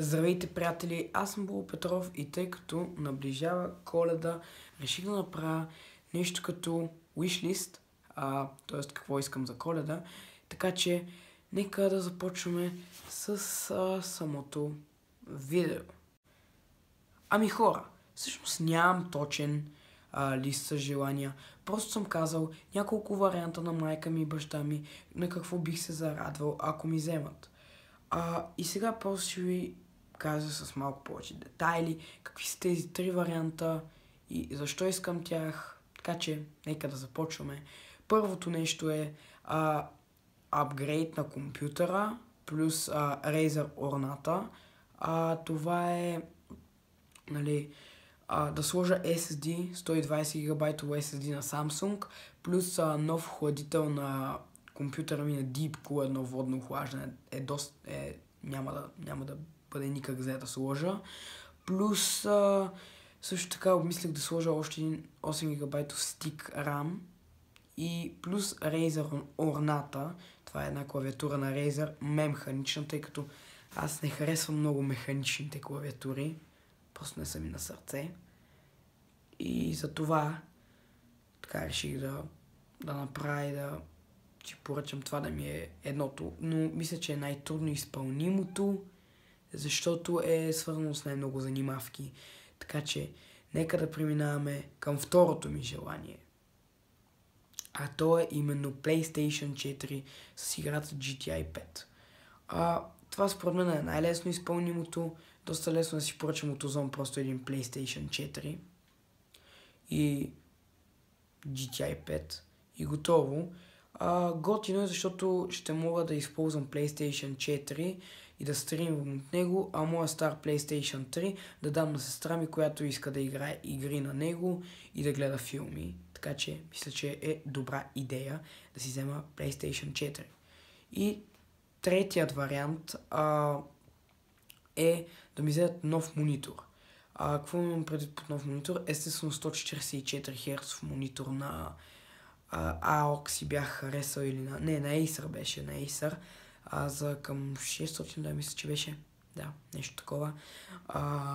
Здравейте, приятели! Аз съм Бол Петров и тъй като наближава коледа, реших да направя нещо като wishlist, т.е. какво искам за коледа. Така че, нека да започваме с а, самото видео. Ами хора, всъщност нямам точен а, лист с желания. Просто съм казал няколко варианта на майка ми и баща ми, на какво бих се зарадвал, ако ми вземат. А, и сега просто ще ви покажа с малко повече детайли, какви са тези три варианта и защо искам тях. Така че, нека да започваме. Първото нещо е а, апгрейд на компютъра плюс а, Razer Ornata. А, това е нали, а, да сложа SSD, 120 ГБ SSD на Samsung, плюс а, нов хладител на компютъра ми на Deep Cool, едно водно охлаждане е е, няма, да, няма да бъде никак зле да сложа. Плюс а, също така обмислях да сложа още един 8 гигабайтов стик RAM и плюс Razer Ornata. Това е една клавиатура на Razer, ме механична, тъй като аз не харесвам много механичните клавиатури. Просто не са ми на сърце. И за това така реших да, да направя да че поръчам това да ми е едното. Но мисля, че е най-трудно изпълнимото защото е свързано с най-много занимавки. Така че, нека да преминаваме към второто ми желание. А то е именно PlayStation 4 с играта GTI 5. А, това според мен е най-лесно изпълнимото. Доста лесно да си поръчам от Озон просто един PlayStation 4 и GTI 5 и готово. А, готино е, защото ще мога да използвам PlayStation 4 и да стримвам от него, а моя стар PlayStation 3 да дам на сестра ми, която иска да играе игри на него и да гледа филми. Така че мисля, че е добра идея да си взема PlayStation 4. И третият вариант а, е да ми вземат нов монитор. А какво имам предвид под нов монитор? Естествено 144 Hz монитор на а, и бях харесал или на... Не, на Acer беше, на Acer а за към 600, да мисля, че беше. Да, нещо такова. А,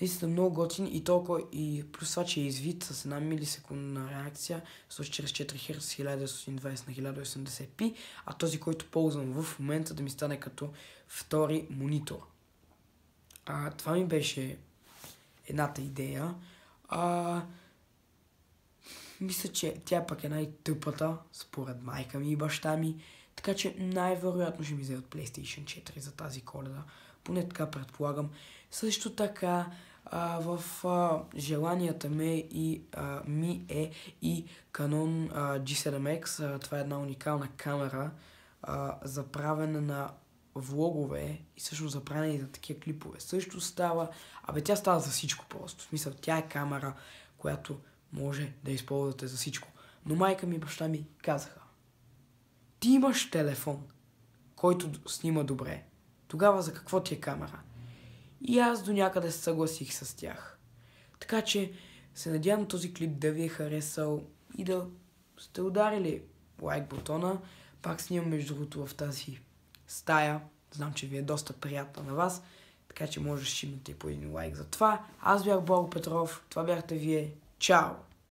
наистина много готин и толкова и плюс това, че е извит с една милисекундна реакция 4 Hz 1920 на 1080p, а този, който ползвам в момента да ми стане като втори монитор. А, това ми беше едната идея. А, мисля, че тя е пък е най-тъпата, според майка ми и баща ми. Така че най-вероятно ще ми взе от PlayStation 4 за тази коледа. Поне така предполагам. Също така а, в а, желанията ми, и, а, ми е и Canon а, G7X. А, това е една уникална камера а, за правене на влогове и всъщност за правене на такива клипове. Също става... Абе, тя става за всичко просто. В смисъл, тя е камера, която може да използвате за всичко. Но майка ми и баща ми казаха, ти имаш телефон, който снима добре. Тогава за какво ти е камера? И аз до някъде се съгласих с тях. Така че се надявам този клип да ви е харесал и да сте ударили лайк бутона. Пак снимам между другото в тази стая. Знам, че ви е доста приятна на вас. Така че може да имате по един лайк за това. Аз бях Благо Петров, това бяхте вие. Tchau!